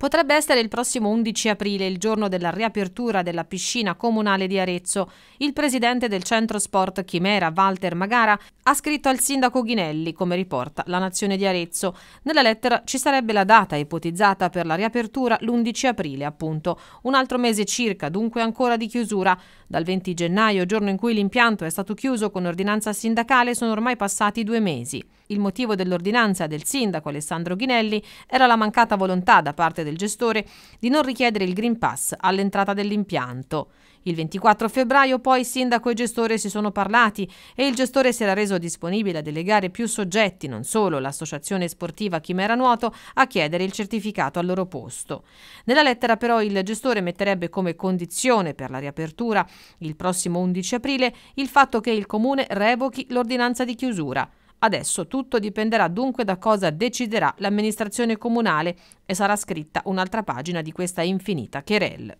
Potrebbe essere il prossimo 11 aprile, il giorno della riapertura della piscina comunale di Arezzo. Il presidente del centro sport Chimera, Walter Magara, ha scritto al sindaco Ghinelli, come riporta la Nazione di Arezzo. Nella lettera ci sarebbe la data ipotizzata per la riapertura l'11 aprile, appunto. Un altro mese circa, dunque ancora di chiusura. Dal 20 gennaio, giorno in cui l'impianto è stato chiuso con ordinanza sindacale, sono ormai passati due mesi. Il motivo dell'ordinanza del sindaco Alessandro Ghinelli era la mancata volontà da parte del del gestore di non richiedere il Green Pass all'entrata dell'impianto. Il 24 febbraio poi sindaco e gestore si sono parlati e il gestore si era reso disponibile a delegare più soggetti, non solo l'associazione sportiva Chimera Nuoto, a chiedere il certificato al loro posto. Nella lettera però il gestore metterebbe come condizione per la riapertura il prossimo 11 aprile il fatto che il comune revochi l'ordinanza di chiusura. Adesso tutto dipenderà dunque da cosa deciderà l'amministrazione comunale e sarà scritta un'altra pagina di questa infinita querelle.